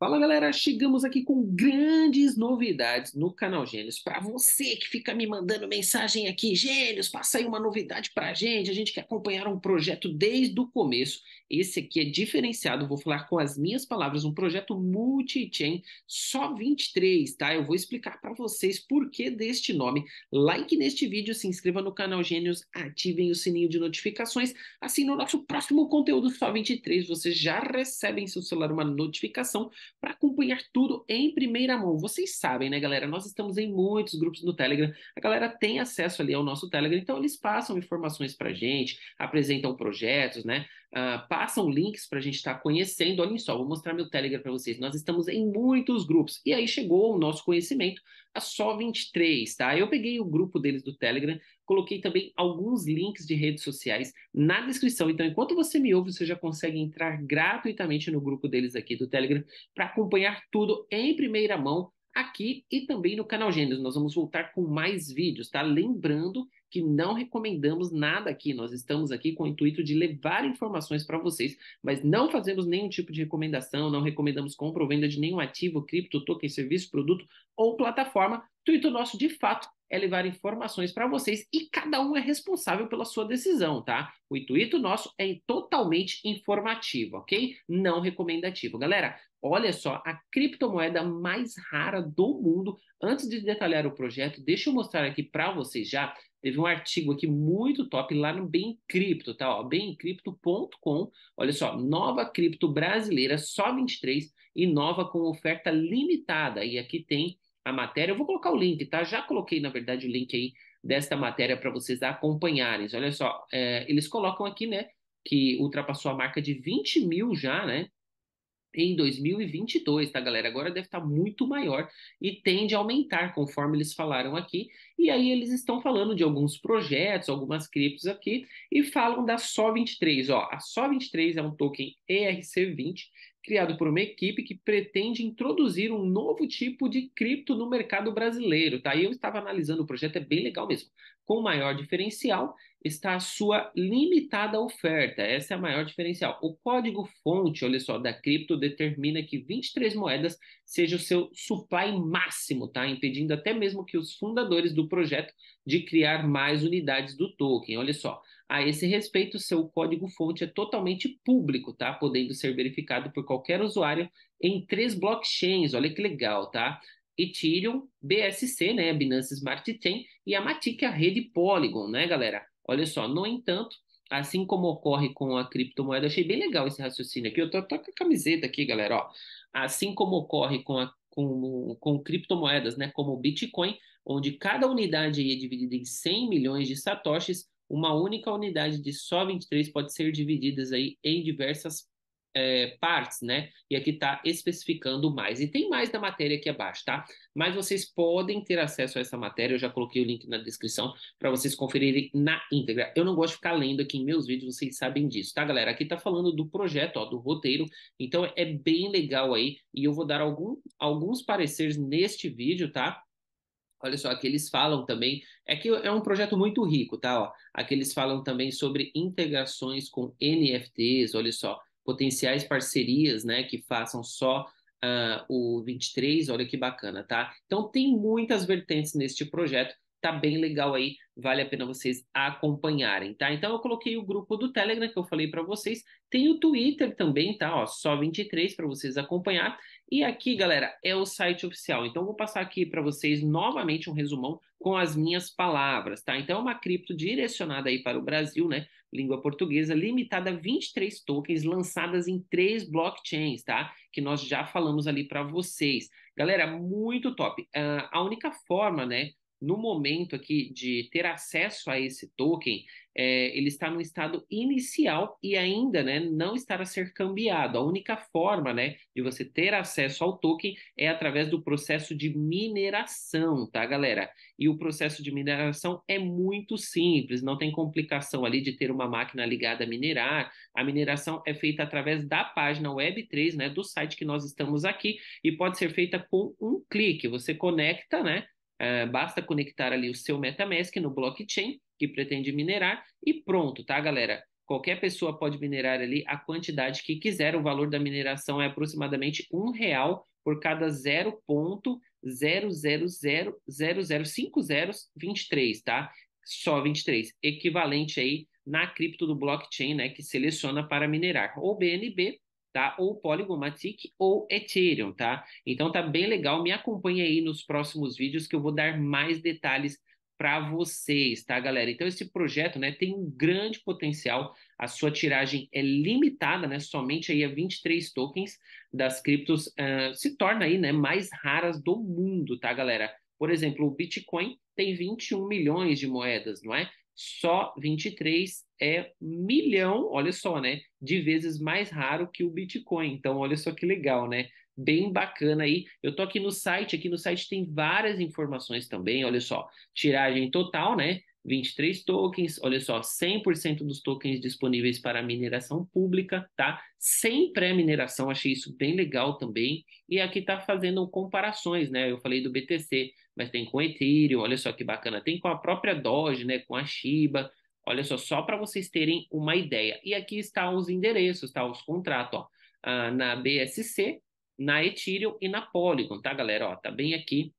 Fala galera, chegamos aqui com grandes novidades no canal Gênios. Para você que fica me mandando mensagem aqui, Gênios, passa aí uma novidade para a gente. A gente quer acompanhar um projeto desde o começo. Esse aqui é diferenciado, vou falar com as minhas palavras, um projeto multi-chain, só 23, tá? Eu vou explicar para vocês por que deste nome. Like neste vídeo, se inscreva no canal Gênios, ativem o sininho de notificações. Assim, no nosso próximo conteúdo só 23, vocês já recebem seu celular uma notificação para acompanhar tudo em primeira mão. Vocês sabem, né, galera? Nós estamos em muitos grupos no Telegram. A galera tem acesso ali ao nosso Telegram, então eles passam informações para gente, apresentam projetos, né? Uh, passam links para a gente estar tá conhecendo. Olhem só, vou mostrar meu Telegram para vocês. Nós estamos em muitos grupos. E aí chegou o nosso conhecimento a só 23, tá? Eu peguei o grupo deles do Telegram, coloquei também alguns links de redes sociais na descrição. Então, enquanto você me ouve, você já consegue entrar gratuitamente no grupo deles aqui do Telegram para acompanhar tudo em primeira mão aqui e também no canal Gênesis. Nós vamos voltar com mais vídeos, tá? Lembrando que não recomendamos nada aqui. Nós estamos aqui com o intuito de levar informações para vocês, mas não fazemos nenhum tipo de recomendação, não recomendamos compra ou venda de nenhum ativo, cripto, token, serviço, produto ou plataforma. O intuito nosso, de fato, é levar informações para vocês e cada um é responsável pela sua decisão, tá? O intuito nosso é totalmente informativo, ok? Não recomendativo. Galera, olha só, a criptomoeda mais rara do mundo. Antes de detalhar o projeto, deixa eu mostrar aqui para vocês já. Teve um artigo aqui muito top lá no Bem Cripto, tá? Ó, bemcripto.com. Olha só, nova cripto brasileira, só 23, e nova com oferta limitada. E aqui tem a matéria. Eu vou colocar o link, tá? Já coloquei, na verdade, o link aí desta matéria para vocês acompanharem. Olha só, é, eles colocam aqui, né, que ultrapassou a marca de 20 mil já, né? Em 2022, tá, galera? Agora deve estar tá muito maior e tende a aumentar, conforme eles falaram aqui. E aí eles estão falando de alguns projetos, algumas criptos aqui, e falam da SO23. Ó, a SO23 é um token ERC20 criado por uma equipe que pretende introduzir um novo tipo de cripto no mercado brasileiro, tá? E eu estava analisando o projeto, é bem legal mesmo. Com maior diferencial está a sua limitada oferta. Essa é a maior diferencial. O código fonte, olha só, da cripto determina que 23 moedas seja o seu supply máximo, tá? Impedindo até mesmo que os fundadores do projeto de criar mais unidades do token. Olha só, a esse respeito, seu código-fonte é totalmente público, tá? Podendo ser verificado por qualquer usuário em três blockchains. Olha que legal, tá? Ethereum, BSC, né, Binance Smart Chain e a Matic, a rede Polygon, né, galera? Olha só, no entanto, assim como ocorre com a criptomoeda, achei bem legal esse raciocínio aqui. Eu tô, tô com a camiseta aqui, galera, ó. Assim como ocorre com a com, com criptomoedas, né, como o Bitcoin, onde cada unidade é dividida em 100 milhões de satoshis, uma única unidade de só 23 pode ser divididas aí em diversas é, partes, né? E aqui está especificando mais. E tem mais da matéria aqui abaixo, tá? Mas vocês podem ter acesso a essa matéria, eu já coloquei o link na descrição para vocês conferirem na íntegra. Eu não gosto de ficar lendo aqui em meus vídeos, vocês sabem disso, tá, galera? Aqui está falando do projeto, ó, do roteiro, então é bem legal aí, e eu vou dar algum, alguns pareceres neste vídeo, tá? Olha só, aqui eles falam também, é que é um projeto muito rico, tá? Ó, aqui eles falam também sobre integrações com NFTs, olha só, potenciais parcerias, né, que façam só uh, o 23, olha que bacana, tá? Então tem muitas vertentes neste projeto tá bem legal aí, vale a pena vocês acompanharem, tá? Então eu coloquei o grupo do Telegram que eu falei para vocês, tem o Twitter também, tá? Ó, só 23 para vocês acompanhar. E aqui, galera, é o site oficial. Então eu vou passar aqui para vocês novamente um resumão com as minhas palavras, tá? Então é uma cripto direcionada aí para o Brasil, né? Língua portuguesa, limitada a 23 tokens lançadas em três blockchains, tá? Que nós já falamos ali para vocês. Galera, muito top. Uh, a única forma, né, no momento aqui de ter acesso a esse token, é, ele está no estado inicial e ainda né, não estará a ser cambiado. A única forma né, de você ter acesso ao token é através do processo de mineração, tá, galera? E o processo de mineração é muito simples, não tem complicação ali de ter uma máquina ligada a minerar. A mineração é feita através da página Web3, né, do site que nós estamos aqui, e pode ser feita com um clique. Você conecta, né? Uh, basta conectar ali o seu MetaMask no blockchain que pretende minerar e pronto, tá, galera? Qualquer pessoa pode minerar ali a quantidade que quiser. O valor da mineração é aproximadamente um real por cada 0.000005023, tá? Só 23, equivalente aí na cripto do blockchain, né, que seleciona para minerar, ou BNB tá? Ou Polygon Matic ou Ethereum, tá? Então tá bem legal, me acompanha aí nos próximos vídeos que eu vou dar mais detalhes para vocês, tá, galera? Então esse projeto, né, tem um grande potencial. A sua tiragem é limitada, né? Somente aí a 23 tokens das criptos uh, se torna aí, né, mais raras do mundo, tá, galera? Por exemplo, o Bitcoin tem 21 milhões de moedas, não é? só 23 é milhão, olha só, né? De vezes mais raro que o Bitcoin. Então, olha só que legal, né? Bem bacana aí. Eu tô aqui no site, aqui no site tem várias informações também, olha só. Tiragem total, né? 23 tokens, olha só, 100% dos tokens disponíveis para mineração pública, tá? Sem pré-mineração, achei isso bem legal também. E aqui tá fazendo comparações, né? Eu falei do BTC, mas tem com Ethereum, olha só que bacana, tem com a própria Doge, né, com a Shiba, olha só, só para vocês terem uma ideia. E aqui está os endereços, tá, os contratos, ó, ah, na BSC, na Ethereum e na Polygon, tá, galera? Ó, tá bem aqui,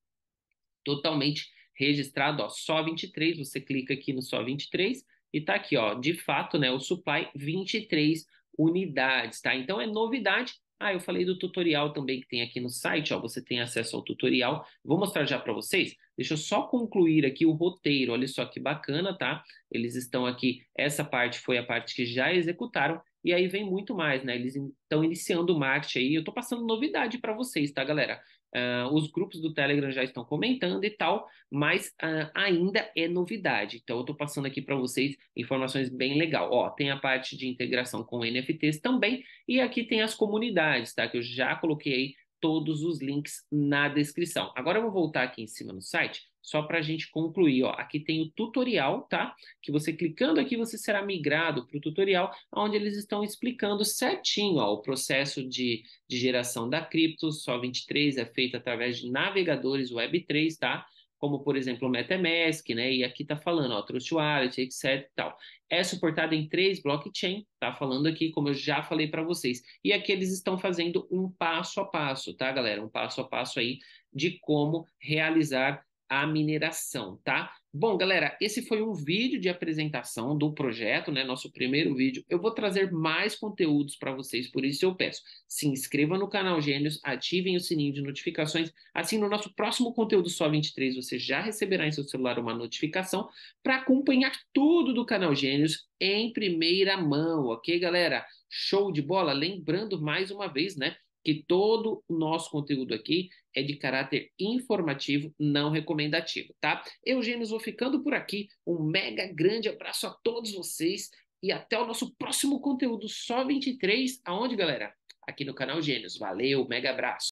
totalmente registrado, ó, só 23, você clica aqui no só 23 e tá aqui, ó, de fato, né, o supply 23 unidades, tá? Então é novidade ah, eu falei do tutorial também que tem aqui no site, ó, você tem acesso ao tutorial. Vou mostrar já para vocês. Deixa eu só concluir aqui o roteiro. Olha só que bacana, tá? Eles estão aqui, essa parte foi a parte que já executaram e aí vem muito mais, né? Eles estão iniciando o marketing aí. Eu estou passando novidade para vocês, tá, galera? Uh, os grupos do Telegram já estão comentando e tal, mas uh, ainda é novidade. Então, eu estou passando aqui para vocês informações bem legal. Ó, tem a parte de integração com NFTs também, e aqui tem as comunidades, tá? Que eu já coloquei aí todos os links na descrição. Agora eu vou voltar aqui em cima no site só para a gente concluir, ó, aqui tem o tutorial, tá? Que você clicando aqui, você será migrado para o tutorial, onde eles estão explicando certinho ó, o processo de, de geração da cripto. Só 23 é feito através de navegadores Web3, tá? Como, por exemplo, o MetaMask, né? E aqui tá falando, ó, Trust Wallet, etc e tal. É suportado em três blockchain, tá falando aqui, como eu já falei para vocês. E aqui eles estão fazendo um passo a passo, tá, galera? Um passo a passo aí de como realizar a mineração, tá? Bom, galera, esse foi um vídeo de apresentação do projeto, né? Nosso primeiro vídeo. Eu vou trazer mais conteúdos para vocês, por isso eu peço. Se inscreva no canal Gênios, ativem o sininho de notificações. Assim, no nosso próximo conteúdo só 23, você já receberá em seu celular uma notificação para acompanhar tudo do canal Gênios em primeira mão, ok, galera? Show de bola! Lembrando mais uma vez, né? que todo o nosso conteúdo aqui é de caráter informativo, não recomendativo, tá? Eu, Gêmeos, vou ficando por aqui. Um mega grande abraço a todos vocês e até o nosso próximo conteúdo, só 23, aonde, galera? Aqui no canal Gênios. Valeu, mega abraço.